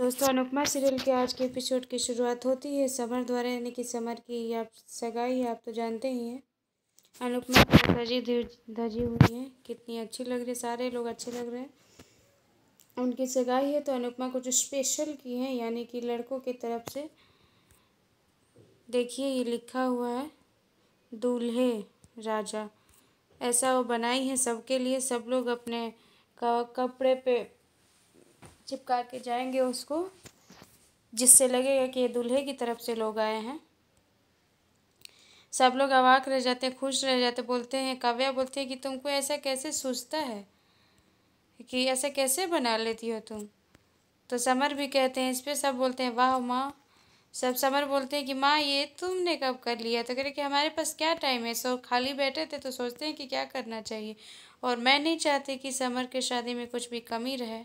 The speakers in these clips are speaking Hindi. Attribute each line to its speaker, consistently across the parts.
Speaker 1: दोस्तों अनुपमा सीरियल के आज के एपिसोड की शुरुआत होती है समर द्वारा यानी कि समर की आप सगाई है आप तो जानते ही हैं अनुपमा धजी धजी हुई है कितनी अच्छी लग रही है सारे लोग अच्छे लग रहे हैं उनकी सगाई है तो अनुपमा कुछ स्पेशल की है यानी कि लड़कों की तरफ से देखिए ये लिखा हुआ है दूल्हे राजा ऐसा वो बनाई है सबके लिए सब लोग अपने कपड़े पे चिपका के जाएंगे उसको जिससे लगेगा कि ये दूल्हे की तरफ से लोग आए हैं सब लोग अवाक रह जाते हैं खुश रह जाते बोलते हैं काव्या बोलते हैं कि तुमको ऐसा कैसे सोचता है कि ऐसा कैसे बना लेती हो तुम तो समर भी कहते हैं इस पर सब बोलते हैं वाह माँ सब समर बोलते हैं कि माँ ये तुमने कब कर लिया तो कह रहे कि हमारे पास क्या टाइम है सो खाली बैठे थे तो सोचते हैं कि क्या करना चाहिए और मैं नहीं चाहती कि समर के शादी में कुछ भी कमी रहे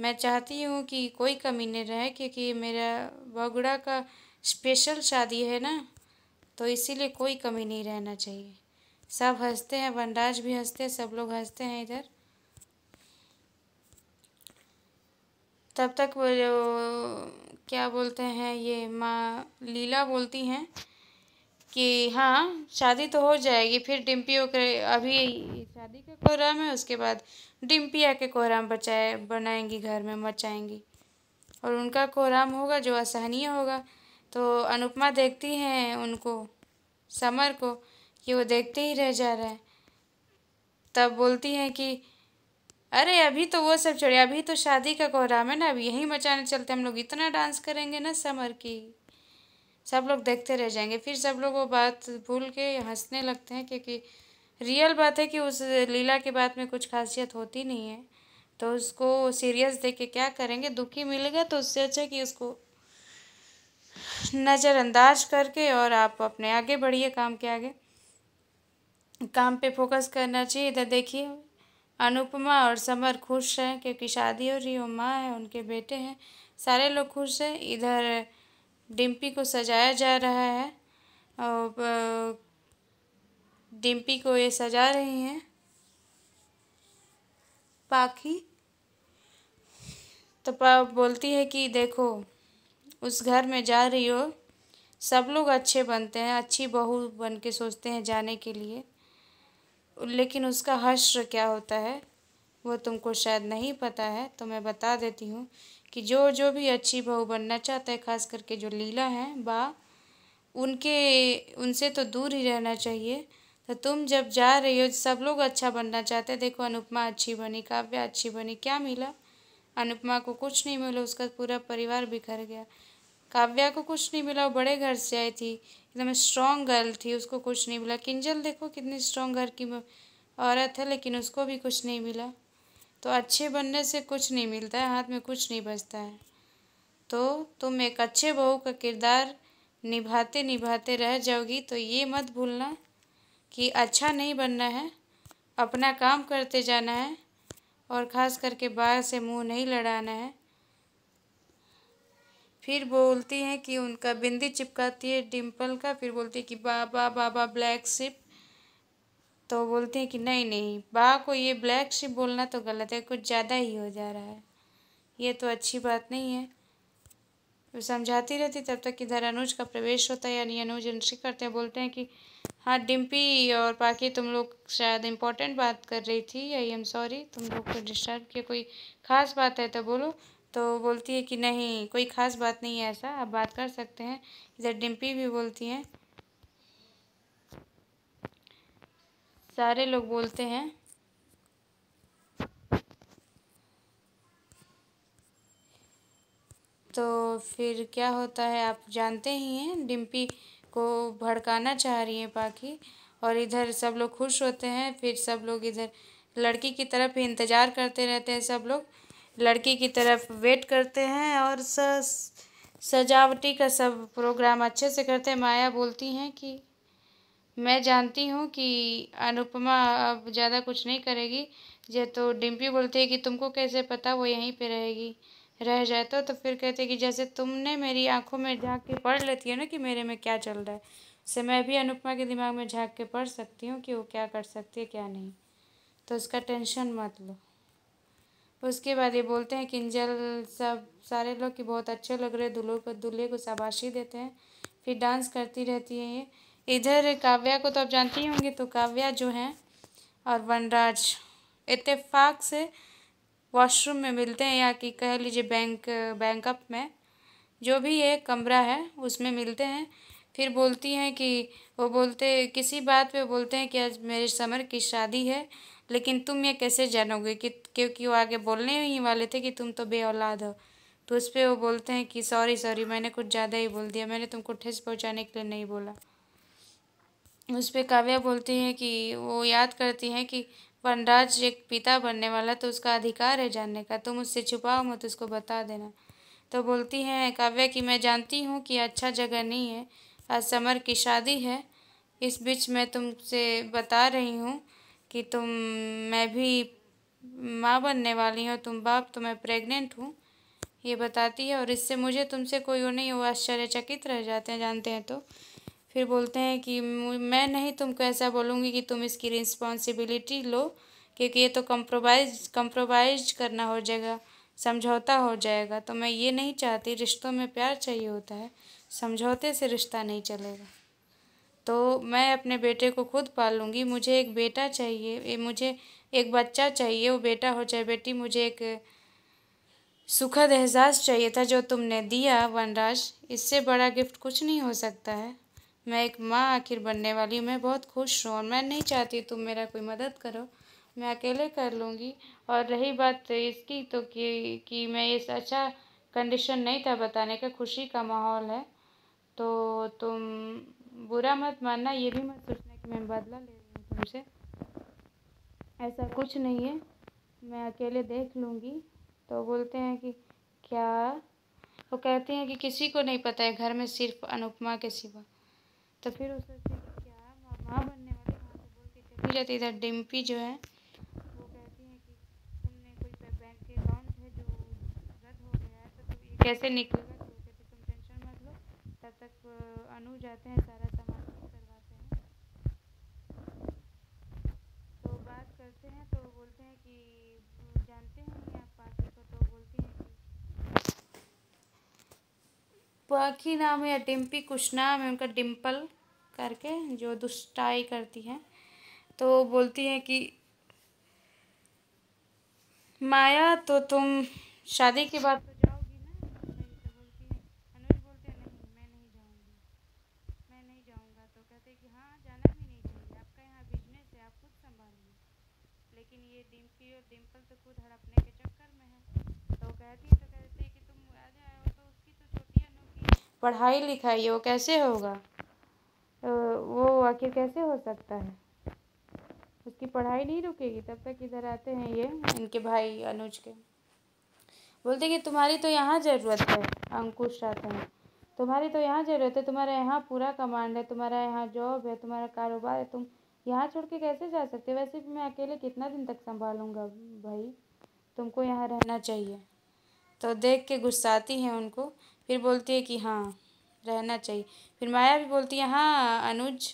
Speaker 1: मैं चाहती हूँ कि कोई कमी नहीं रहे क्योंकि मेरा बगुड़ा का स्पेशल शादी है ना तो इसीलिए कोई कमी नहीं रहना चाहिए सब हंसते हैं वनराज भी हंसते हैं सब लोग हंसते हैं इधर तब तक वो क्या बोलते हैं ये माँ लीला बोलती हैं कि हाँ शादी तो हो जाएगी फिर डिम्पी होकर अभी शादी का कोहराम है उसके बाद डिम्पी आके कोहराम बचाए बनाएंगी घर में मचाएंगी और उनका कोहराम होगा जो असहनीय होगा तो अनुपमा देखती हैं उनको समर को कि वो देखते ही रह जा रहा है तब बोलती हैं कि अरे अभी तो वो सब छोड़े अभी तो शादी का कोहराम है ना अब यहीं मचाने चलते हम लोग इतना डांस करेंगे ना समर की सब लोग देखते रह जाएंगे फिर सब लोग वो बात भूल के हंसने लगते हैं क्योंकि रियल बात है कि उस लीला के बाद में कुछ खासियत होती नहीं है तो उसको सीरियस देख के क्या करेंगे दुखी मिलेगा तो उससे अच्छा कि उसको नज़रअंदाज करके और आप अपने आगे बढ़िए काम के आगे काम पे फोकस करना चाहिए इधर देखिए अनुपमा और समर खुश हैं क्योंकि शादी हो रही हो माँ है उनके बेटे हैं सारे लोग खुश हैं इधर डिम्पी को सजाया जा रहा है और डिम्पी को ये सजा रही हैं पाखी तो पा बोलती है कि देखो उस घर में जा रही हो सब लोग अच्छे बनते हैं अच्छी बहू बन के सोचते हैं जाने के लिए लेकिन उसका हश्र क्या होता है वो तुमको शायद नहीं पता है तो मैं बता देती हूँ कि जो जो भी अच्छी बहू बनना चाहता है खास करके जो लीला हैं बा उनके उनसे तो दूर ही रहना चाहिए तो तुम जब जा रही हो सब लोग अच्छा बनना चाहते देखो अनुपमा अच्छी बनी काव्या अच्छी बनी क्या मिला अनुपमा को कुछ नहीं मिला उसका पूरा परिवार बिखर गया काव्या को कुछ नहीं मिला वो बड़े घर से आई थी एकदम स्ट्रॉन्ग गर्ल थी उसको कुछ नहीं मिला किंजल देखो कितनी स्ट्रॉन्ग घर की औरत है लेकिन उसको भी कुछ नहीं मिला तो अच्छे बनने से कुछ नहीं मिलता है हाथ में कुछ नहीं बचता है तो तुम एक अच्छे बहू का किरदार निभाते निभाते रह जाओगी तो ये मत भूलना कि अच्छा नहीं बनना है अपना काम करते जाना है और ख़ास करके बाहर से मुंह नहीं लड़ाना है फिर बोलती हैं कि उनका बिंदी चिपकाती है डिम्पल का फिर बोलती है कि बाबा बाबा ब्लैक सिप तो बोलते हैं कि नहीं नहीं बा को ये ब्लैक शिप बोलना तो गलत है कुछ ज़्यादा ही हो जा रहा है ये तो अच्छी बात नहीं है वो समझाती रहती तब तक इधर अनुज का प्रवेश होता है यानी अनुज एंट्री करते हैं बोलते हैं कि हाँ डिम्पी और बाकी तुम लोग शायद इम्पोर्टेंट बात कर रही थी आई एम सॉरी तुम लोग को डिस्टर्ब किया कोई ख़ास बात है तो बोलो तो बोलती है कि नहीं कोई ख़ास बात नहीं है ऐसा आप बात कर सकते हैं इधर डिम्पी भी बोलती हैं सारे लोग बोलते हैं तो फिर क्या होता है आप जानते ही हैं डिम्पी को भड़काना चाह रही है पाखी और इधर सब लोग खुश होते हैं फिर सब लोग इधर लड़की की तरफ ही इंतज़ार करते रहते हैं सब लोग लड़की की तरफ वेट करते हैं और स सजावटी का सब प्रोग्राम अच्छे से करते हैं माया बोलती हैं कि मैं जानती हूँ कि अनुपमा अब ज़्यादा कुछ नहीं करेगी जब तो डिम्पी बोलती है कि तुमको कैसे पता वो यहीं पे रहेगी रह जाए तो तो फिर कहते कि जैसे तुमने मेरी आंखों में झाँक के पढ़ लेती है ना कि मेरे में क्या चल रहा है से मैं भी अनुपमा के दिमाग में झाँक के पढ़ सकती हूँ कि वो क्या कर सकती है क्या नहीं तो उसका टेंशन मत लो उसके बाद ये बोलते हैं किंजल सब सारे लोग कि बहुत अच्छे लग रहे दूल्हे को दूल्हे को शाबाशी देते हैं फिर डांस करती रहती है ये इधर काव्या को तो आप जानती होंगे तो काव्या जो है और वनराज इतफाक से वॉशरूम में मिलते हैं या कि कह लीजिए बैंक बैंकअप में जो भी ये कमरा है उसमें मिलते हैं फिर बोलती हैं कि वो बोलते किसी बात पे बोलते हैं कि आज मेरे समर की शादी है लेकिन तुम ये कैसे जानोगे कि क्योंकि वो आगे बोलने ही वाले थे कि तुम तो बे औलाद हो तो उस पर वो बोलते हैं कि सॉरी सॉरी मैंने कुछ ज़्यादा ही बोल दिया मैंने तुमको ठेस पहुँचाने के लिए नहीं बोला उस पर काव्या बोलती हैं कि वो याद करती हैं कि वनराज एक पिता बनने वाला तो उसका अधिकार है जानने का तुम उससे छुपाओ मत उसको बता देना तो बोलती हैं काव्या कि मैं जानती हूँ कि अच्छा जगह नहीं है आज समर की शादी है इस बीच मैं तुमसे बता रही हूँ कि तुम मैं भी माँ बनने वाली हूँ तुम बाप तो मैं प्रेग्नेंट हूँ ये बताती है और इससे मुझे तुमसे कोई वो नहीं हुआ आश्चर्यचकित रह जाते हैं जानते हैं तो फिर बोलते हैं कि मैं नहीं तुमको ऐसा बोलूँगी कि तुम इसकी रिस्पॉन्सिबिलिटी लो क्योंकि ये तो कम्प्रोमाइज कम्प्रोमाइज करना हो जाएगा समझौता हो जाएगा तो मैं ये नहीं चाहती रिश्तों में प्यार चाहिए होता है समझौते से रिश्ता नहीं चलेगा तो मैं अपने बेटे को खुद पाल लूँगी मुझे एक बेटा चाहिए मुझे एक बच्चा चाहिए वो बेटा हो चाहे बेटी मुझे एक सुखद एहसास चाहिए था जो तुमने दिया वनराज इससे बड़ा गिफ्ट कुछ नहीं हो सकता है मैं एक माँ आखिर बनने वाली हूँ मैं बहुत खुश हूँ और मैं नहीं चाहती तुम मेरा कोई मदद करो मैं अकेले कर लूँगी और रही बात इसकी तो कि कि मैं इस अच्छा कंडीशन नहीं था बताने का खुशी का माहौल है तो तुम बुरा मत मानना ये भी मत सोचना कि मैं बदला ले रही हूँ तुमसे ऐसा कुछ नहीं है मैं अकेले देख लूँगी तो बोलते हैं कि क्या वो कहते हैं कि किसी को नहीं पता है घर में सिर्फ अनुपमा के सिवा तो फिर उसे क्या माँ बनने वाली वहाँ से बोल के चली जाती इधर डिम्पी जो है वो कहती है कि तुमने कोई बैंक के अकाउंट है जो रद्द हो गया है तो तुम ये कैसे निकलेगा तो कहते तुम टेंशन मत लो तब तक अनु जाते हैं सारा सामान करवाते हैं तो बात करते हैं तो बोलते हैं कि जानते हैं बाकी नाम है डिम्पी कुछ नाम है उनका डिम्पल करके जो दुष्टाई करती हैं तो बोलती हैं कि माया तो तुम शादी के बाद तो जाओगी ना तो बोलती है अनुज तो बोलते हैं नहीं मैं नहीं जाऊंगी मैं नहीं जाऊंगा तो कहते कि हाँ जाना भी नहीं चाहिए आपका यहाँ बिजनेस है आप खुद संभालिए लेकिन ये डिम्पी और डिम्पल तो खुद हड़पने के पढ़ाई लिखाई वो कैसे होगा वो आखिर कैसे हो सकता है उसकी पढ़ाई नहीं रुकेगी तब तक इधर आते हैं ये इनके भाई अनुज के बोलते कि तुम्हारी तो यहाँ ज़रूरत है अंकुश आते हैं तुम्हारी तो यहाँ ज़रूरत है तुम्हारा यहाँ पूरा कमांड है तुम्हारा यहाँ जॉब है तुम्हारा कारोबार है तुम यहाँ छोड़ के कैसे जा सकते वैसे भी मैं अकेले कितना दिन तक संभालूंगा भाई तुमको यहाँ रहना चाहिए तो देख के गुस्साती हैं उनको फिर बोलती है कि हाँ रहना चाहिए फिर माया भी बोलती है हाँ अनुज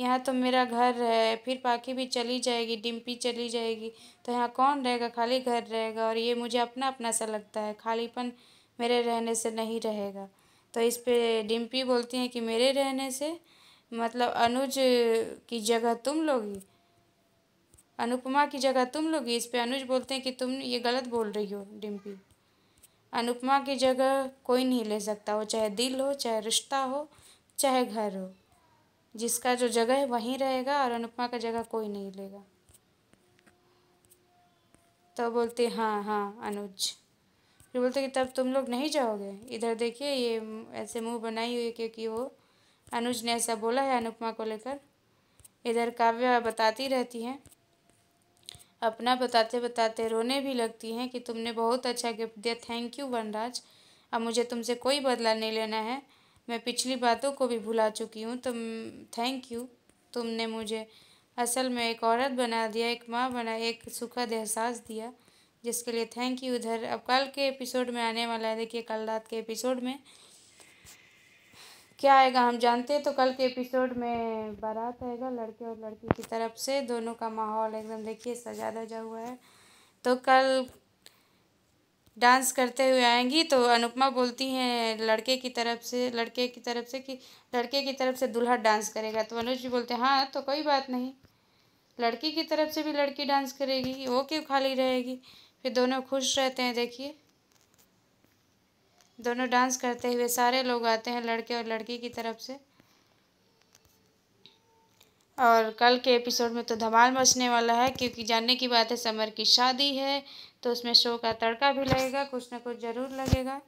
Speaker 1: यहाँ तो मेरा घर है फिर पाखी भी चली जाएगी डिम्पी चली जाएगी तो यहाँ कौन रहेगा खाली घर रहेगा और ये मुझे अपना अपना सा लगता है खालीपन मेरे रहने से नहीं रहेगा तो इस पे डिम्पी बोलती हैं कि मेरे रहने से मतलब अनुज की जगह तुम लोगी अनुपमा की जगह तुम लोगी इस पे अनुज बोलते हैं कि तुम ये गलत बोल रही हो डिम्पी अनुपमा की जगह कोई नहीं ले सकता वो चाहे दिल हो चाहे रिश्ता हो चाहे घर हो जिसका जो जगह है वहीं रहेगा और अनुपमा का जगह कोई नहीं लेगा तो बोलते हाँ हाँ अनुज फिर बोलते कि तब तुम लोग नहीं जाओगे इधर देखिए ये ऐसे मुंह बनाई हुई क्योंकि वो अनुज ने ऐसा बोला है अनुपमा को लेकर इधर काव्य बताती रहती हैं अपना बताते बताते रोने भी लगती हैं कि तुमने बहुत अच्छा गिफ्ट दिया थैंक यू वनराज अब मुझे तुमसे कोई बदला नहीं लेना है मैं पिछली बातों को भी भुला चुकी हूँ तुम थैंक यू तुमने मुझे असल में एक औरत बना दिया एक माँ बना एक सुखद एहसास दिया जिसके लिए थैंक यू उधर अब कल के एपिसोड में आने वाला है देखिए कल रात के एपिसोड में क्या आएगा हम जानते हैं तो कल के एपिसोड में बारात आएगा लड़के और लड़की की तरफ से दोनों का माहौल एकदम देखिए सजा दजा हुआ है तो कल डांस करते हुए आएंगी तो अनुपमा बोलती हैं लड़के की तरफ से लड़के की तरफ से कि लड़के की तरफ से दूल्हा डांस करेगा तो अनुज जी बोलते हैं हाँ तो कोई बात नहीं लड़की की तरफ से भी लड़की डांस करेगी वो क्यों खाली रहेगी फिर दोनों खुश रहते हैं देखिए दोनों डांस करते हुए सारे लोग आते हैं लड़के और लड़की की तरफ से और कल के एपिसोड में तो धमाल मचने वाला है क्योंकि जानने की बात है समर की शादी है तो उसमें शो का तड़का भी लगेगा कुछ ना कुछ ज़रूर लगेगा